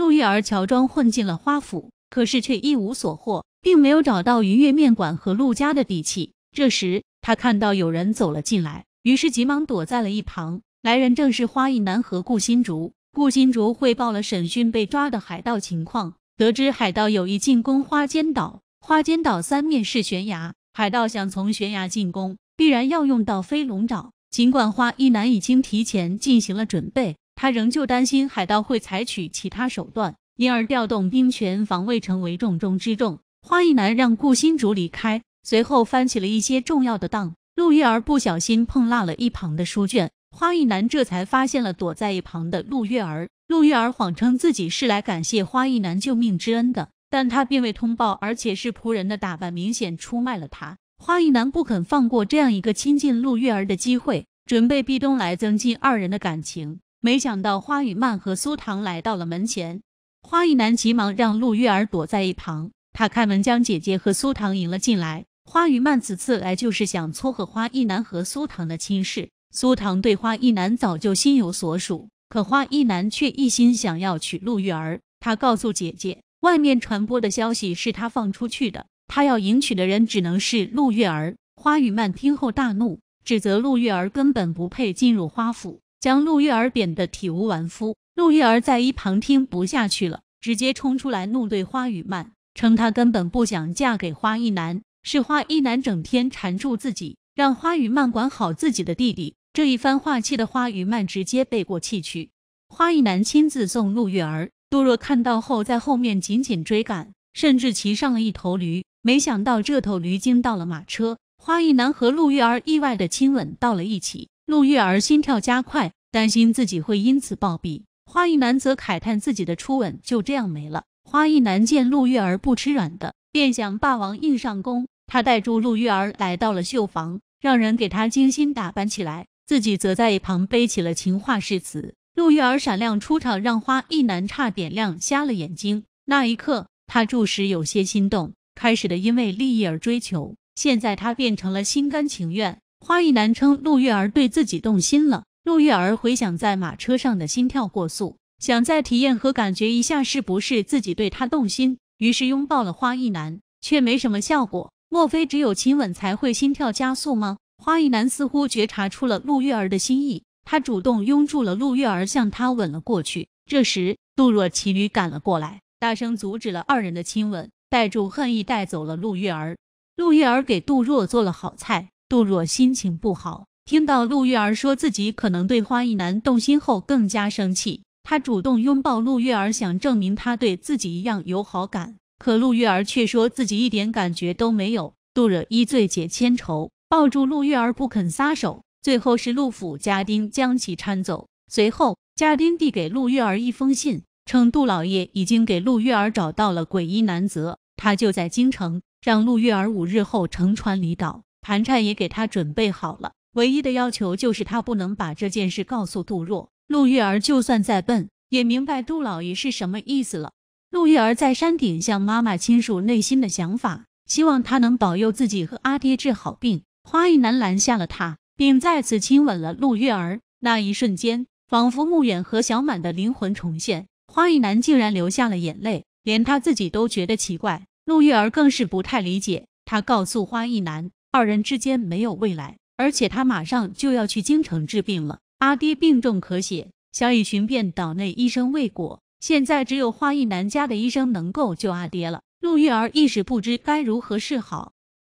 陆月儿乔装混进了花府，可是却一无所获，并没有找到鱼月面馆和陆家的底气。这时，他看到有人走了进来，于是急忙躲在了一旁。来人正是花艺男和顾新竹。顾新竹汇报了审讯被抓的海盗情况，得知海盗有意进攻花间岛。花间岛三面是悬崖，海盗想从悬崖进攻，必然要用到飞龙爪。尽管花衣男已经提前进行了准备。他仍旧担心海盗会采取其他手段，因而调动兵权防卫成为重中之重。花义男让顾心竹离开，随后翻起了一些重要的档。陆月儿不小心碰落了一旁的书卷，花义男这才发现了躲在一旁的陆月儿。陆月儿谎称自己是来感谢花义男救命之恩的，但他并未通报，而且是仆人的打扮明显出卖了他。花义男不肯放过这样一个亲近陆月儿的机会，准备壁咚来增进二人的感情。没想到花雨曼和苏唐来到了门前，花一男急忙让陆月儿躲在一旁，他开门将姐姐和苏唐迎了进来。花雨曼此次来就是想撮合花一男和苏唐的亲事。苏唐对花一男早就心有所属，可花一男却一心想要娶陆月儿。他告诉姐姐，外面传播的消息是他放出去的，他要迎娶的人只能是陆月儿。花雨曼听后大怒，指责陆月儿根本不配进入花府。将陆月儿贬得体无完肤，陆月儿在一旁听不下去了，直接冲出来怒对花雨曼，称她根本不想嫁给花一男，是花一男整天缠住自己，让花雨曼管好自己的弟弟。这一番话气的花雨曼直接背过气去。花一男亲自送陆月儿，杜若看到后在后面紧紧追赶，甚至骑上了一头驴。没想到这头驴惊到了马车，花一男和陆月儿意外的亲吻到了一起。陆月儿心跳加快，担心自己会因此暴毙。花意男则慨叹自己的初吻就这样没了。花意男见陆月儿不吃软的，便想霸王硬上弓。他带住陆月儿来到了绣房，让人给她精心打扮起来，自己则在一旁背起了情话誓词。陆月儿闪亮出场，让花意男差点亮瞎了眼睛。那一刻，他着实有些心动。开始的因为利益而追求，现在他变成了心甘情愿。花意男称陆月儿对自己动心了。陆月儿回想在马车上的心跳过速，想再体验和感觉一下是不是自己对他动心，于是拥抱了花意男，却没什么效果。莫非只有亲吻才会心跳加速吗？花意男似乎觉察出了陆月儿的心意，他主动拥住了陆月儿，向他吻了过去。这时，杜若骑驴赶了过来，大声阻止了二人的亲吻，带住恨意带走了陆月儿。陆月儿给杜若做了好菜。杜若心情不好，听到陆月儿说自己可能对花衣男动心后，更加生气。他主动拥抱陆月儿，想证明他对自己一样有好感。可陆月儿却说自己一点感觉都没有。杜若一醉解千愁，抱住陆月儿不肯撒手。最后是陆府家丁将其搀走。随后，家丁递给陆月儿一封信，称杜老爷已经给陆月儿找到了鬼异男泽，他就在京城，让陆月儿五日后乘船离岛。盘缠也给他准备好了，唯一的要求就是他不能把这件事告诉杜若。陆月儿就算再笨，也明白杜老爷是什么意思了。陆月儿在山顶向妈妈倾诉内心的想法，希望她能保佑自己和阿爹治好病。花衣男拦下了他，并再次亲吻了陆月儿。那一瞬间，仿佛穆远和小满的灵魂重现，花衣男竟然流下了眼泪，连他自己都觉得奇怪。陆月儿更是不太理解，他告诉花衣男。二人之间没有未来，而且他马上就要去京城治病了。阿爹病重咳血，小雨寻遍岛内医生未果，现在只有花义男家的医生能够救阿爹了。陆玉儿一时不知该如何是好。